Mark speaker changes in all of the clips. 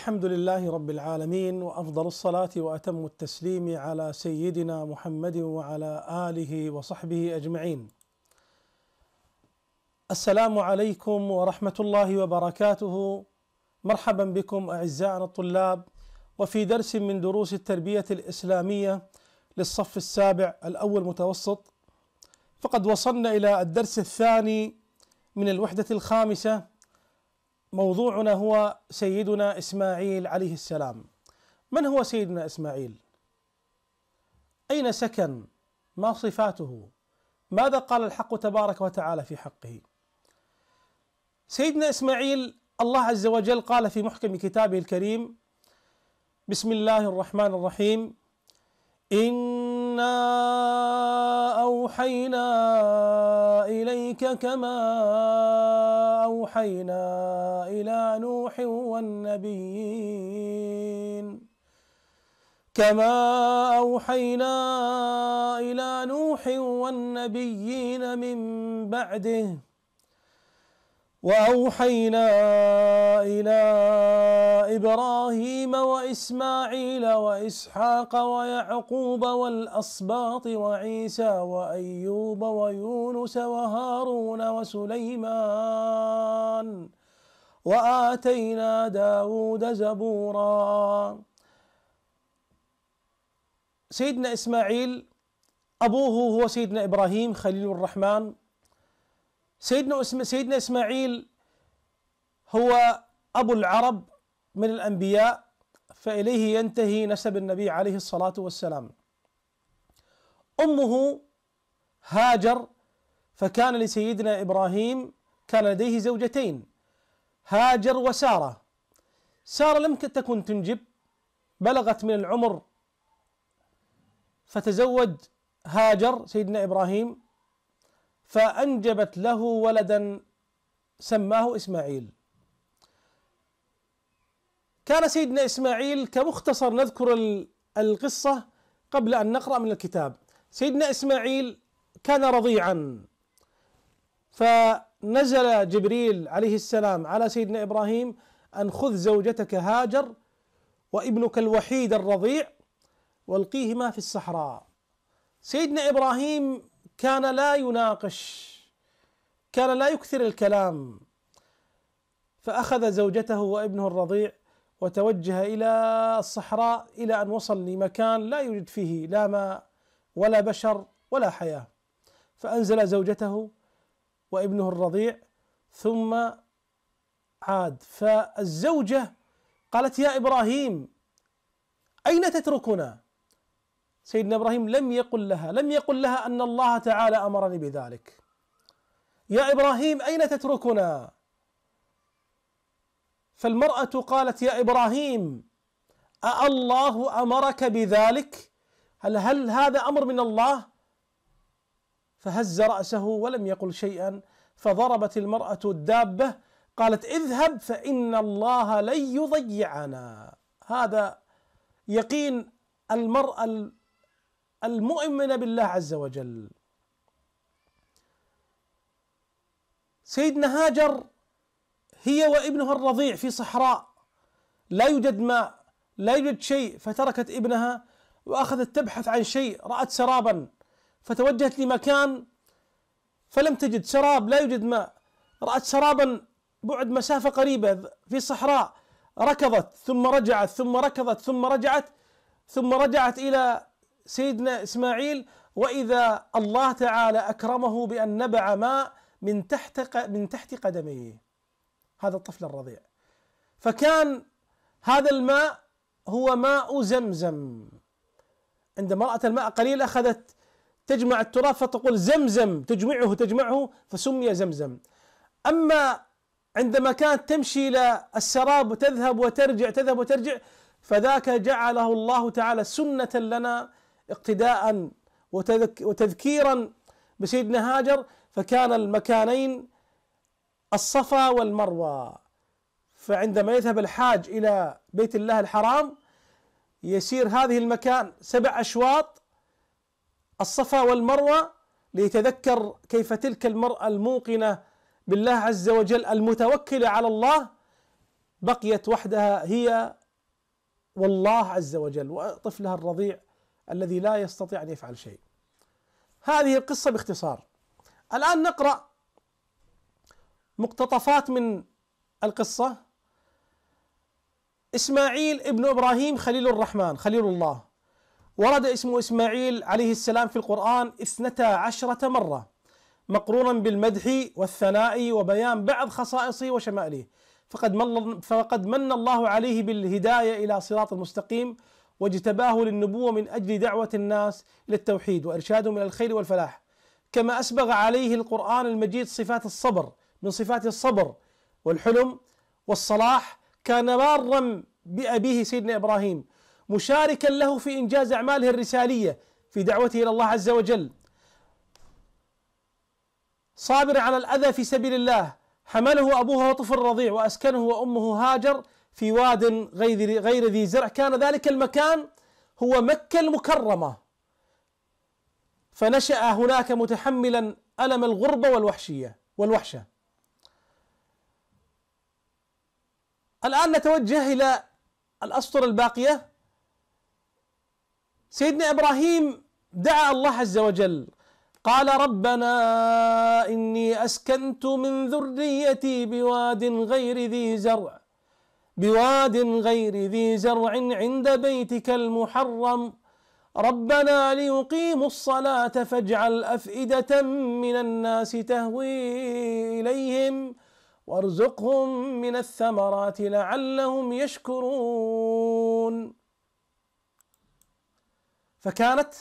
Speaker 1: الحمد لله رب العالمين وافضل الصلاه واتم التسليم على سيدنا محمد وعلى اله وصحبه اجمعين. السلام عليكم ورحمه الله وبركاته. مرحبا بكم اعزائنا الطلاب وفي درس من دروس التربيه الاسلاميه للصف السابع الاول متوسط. فقد وصلنا الى الدرس الثاني من الوحده الخامسه موضوعنا هو سيدنا اسماعيل عليه السلام من هو سيدنا اسماعيل اين سكن ما صفاته ماذا قال الحق تبارك وتعالى في حقه سيدنا اسماعيل الله عز وجل قال في محكم كتابه الكريم بسم الله الرحمن الرحيم إن أوحينا إليك كما أوحينا إلى نوح والنبيين كما أوحينا إلى نوح والنبيين من بعده واوحينا الى ابراهيم واسماعيل واسحاق ويعقوب والاسباط وعيسى وايوب ويونس وهارون وسليمان واتينا داود زبورا سيدنا اسماعيل ابوه هو سيدنا ابراهيم خليل الرحمن سيدنا سيدنا اسماعيل هو ابو العرب من الانبياء فاليه ينتهي نسب النبي عليه الصلاه والسلام. امه هاجر فكان لسيدنا ابراهيم كان لديه زوجتين هاجر وساره. ساره لم تكن تنجب بلغت من العمر فتزوج هاجر سيدنا ابراهيم فأنجبت له ولدا سماه إسماعيل كان سيدنا إسماعيل كمختصر نذكر القصة قبل أن نقرأ من الكتاب سيدنا إسماعيل كان رضيعا فنزل جبريل عليه السلام على سيدنا إبراهيم أن خذ زوجتك هاجر وابنك الوحيد الرضيع والقيهما في الصحراء سيدنا ابراهيم كان لا يناقش كان لا يكثر الكلام فأخذ زوجته وابنه الرضيع وتوجه إلى الصحراء إلى أن وصل لمكان لا يوجد فيه لا ماء ولا بشر ولا حياة فأنزل زوجته وابنه الرضيع ثم عاد فالزوجة قالت يا إبراهيم أين تتركنا؟ سيدنا ابراهيم لم يقل لها لم يقل لها ان الله تعالى امرني بذلك يا ابراهيم اين تتركنا فالمراه قالت يا ابراهيم الله امرك بذلك هل هل هذا امر من الله فهز راسه ولم يقل شيئا فضربت المراه الدابه قالت اذهب فان الله لن يضيعنا هذا يقين المراه المؤمنة بالله عز وجل سيدنا هاجر هي وابنها الرضيع في صحراء لا يوجد ماء لا يوجد شيء فتركت ابنها واخذت تبحث عن شيء رأت سرابا فتوجهت لمكان فلم تجد سراب لا يوجد ماء رأت سرابا بعد مسافة قريبة في صحراء ركضت ثم رجعت ثم ركضت ثم رجعت ثم رجعت إلى سيدنا اسماعيل واذا الله تعالى اكرمه بان نبع ماء من تحت من تحت قدميه هذا الطفل الرضيع فكان هذا الماء هو ماء زمزم عندما رأت الماء قليل أخذت تجمع التراب فتقول زمزم تجمعه تجمعه فسمي زمزم أما عندما كانت تمشي إلى السراب وتذهب وترجع تذهب وترجع فذاك جعله الله تعالى سنة لنا اقتداء وتذكيرا بسيدنا هاجر فكان المكانين الصفا والمروه فعندما يذهب الحاج الى بيت الله الحرام يسير هذه المكان سبع اشواط الصفا والمروه ليتذكر كيف تلك المراه الموقنه بالله عز وجل المتوكله على الله بقيت وحدها هي والله عز وجل وطفلها الرضيع الذي لا يستطيع ان يفعل شيء. هذه القصه باختصار. الان نقرا مقتطفات من القصه. اسماعيل ابن ابراهيم خليل الرحمن خليل الله ورد اسم اسماعيل عليه السلام في القران اثنتا عشره مره مقرونا بالمدح والثناء وبيان بعض خصائصه وشمائله. فقد من فقد من الله عليه بالهدايه الى صراط المستقيم واجتباه للنبوة من أجل دعوة الناس للتوحيد وإرشادهم إلى الخير والفلاح كما أسبغ عليه القرآن المجيد صفات الصبر من صفات الصبر والحلم والصلاح كان بارا بأبيه سيدنا إبراهيم مشاركا له في إنجاز أعماله الرسالية في دعوته إلى الله عز وجل صابر على الأذى في سبيل الله حمله أبوه وطفل رضيع وأسكنه وأمه هاجر في واد غير غير ذي زرع كان ذلك المكان هو مكة المكرمة فنشأ هناك متحملا ألم الغربة والوحشية والوحشة الآن نتوجه إلى الأسطر الباقية سيدنا إبراهيم دعا الله عز وجل قال ربنا إني أسكنت من ذريتي بواد غير ذي زرع بواد غير ذي زرع عند بيتك المحرم ربنا ليقيموا الصلاة فاجعل أفئدة من الناس تهوي إليهم وارزقهم من الثمرات لعلهم يشكرون فكانت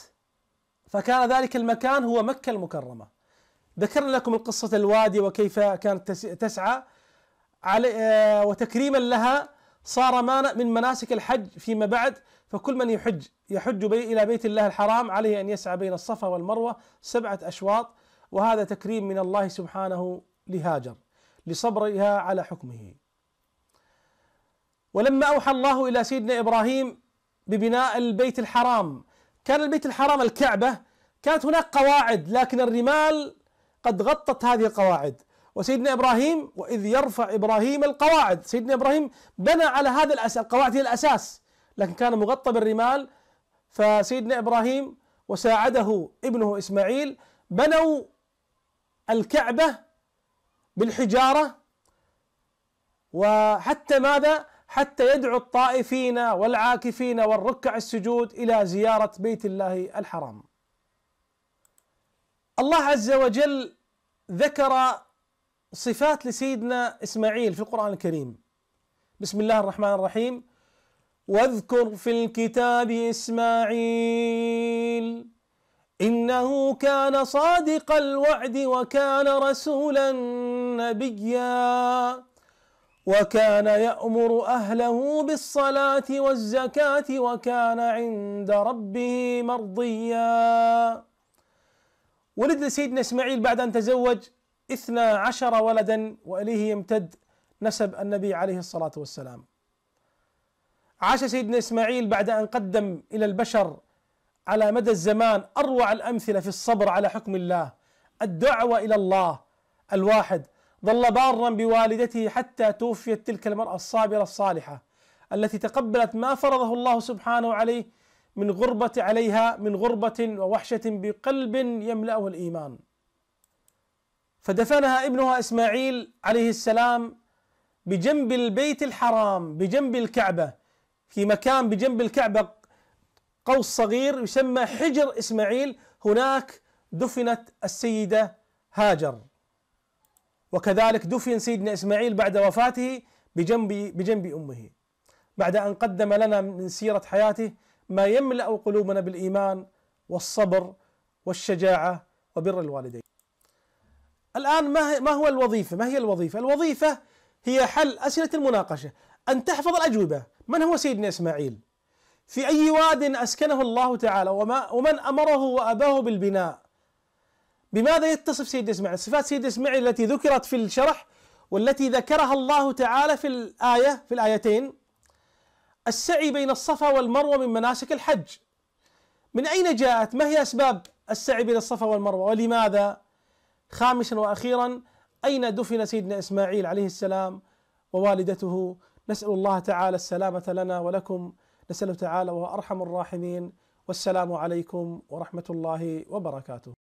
Speaker 1: فكان ذلك المكان هو مكة المكرمة ذكرنا لكم القصة الوادي وكيف كانت تسعى علي آه، وتكريما لها صار مانع من مناسك الحج فيما بعد فكل من يحج يحج بي الى بيت الله الحرام عليه ان يسعى بين الصفا والمروه سبعه اشواط وهذا تكريم من الله سبحانه لهاجر لصبرها على حكمه. ولما اوحى الله الى سيدنا ابراهيم ببناء البيت الحرام كان البيت الحرام الكعبه كانت هناك قواعد لكن الرمال قد غطت هذه القواعد وسيدنا ابراهيم واذ يرفع ابراهيم القواعد، سيدنا ابراهيم بنى على هذا الاساس، القواعد هي الاساس، لكن كان مغطى بالرمال فسيدنا ابراهيم وساعده ابنه اسماعيل بنوا الكعبه بالحجاره وحتى ماذا؟ حتى يدعو الطائفين والعاكفين والركع السجود الى زياره بيت الله الحرام. الله عز وجل ذكر صفات لسيدنا اسماعيل في القران الكريم بسم الله الرحمن الرحيم واذكر في الكتاب اسماعيل انه كان صادق الوعد وكان رسولا نبيا وكان يامر اهله بالصلاه والزكاه وكان عند ربه مرضيا ولد سيدنا اسماعيل بعد ان تزوج اثنا عشر ولدا واليه يمتد نسب النبي عليه الصلاه والسلام. عاش سيدنا اسماعيل بعد ان قدم الى البشر على مدى الزمان اروع الامثله في الصبر على حكم الله، الدعوه الى الله الواحد ظل بارا بوالدته حتى توفيت تلك المراه الصابره الصالحه التي تقبلت ما فرضه الله سبحانه عليه من غربه عليها من غربه ووحشه بقلب يملاه الايمان. فدفنها ابنها اسماعيل عليه السلام بجنب البيت الحرام بجنب الكعبه في مكان بجنب الكعبه قوس صغير يسمى حجر اسماعيل هناك دفنت السيده هاجر وكذلك دفن سيدنا اسماعيل بعد وفاته بجنب بجنب امه بعد ان قدم لنا من سيره حياته ما يملا قلوبنا بالايمان والصبر والشجاعه وبر الوالدين الآن ما ما هو الوظيفة؟ ما هي الوظيفة؟ الوظيفة هي حل أسئلة المناقشة، أن تحفظ الأجوبة، من هو سيدنا إسماعيل؟ في أي واد أسكنه الله تعالى وما ومن أمره وأباه بالبناء؟ بماذا يتصف سيدنا إسماعيل؟ صفات سيدنا إسماعيل التي ذكرت في الشرح والتي ذكرها الله تعالى في الآية في الآيتين السعي بين الصفا والمروة من مناسك الحج من أين جاءت؟ ما هي أسباب السعي بين الصفا والمروة ولماذا؟ خامسا واخيرا اين دفن سيدنا اسماعيل عليه السلام ووالدته نسال الله تعالى السلامه لنا ولكم نساله تعالى وهو ارحم الراحمين والسلام عليكم ورحمه الله وبركاته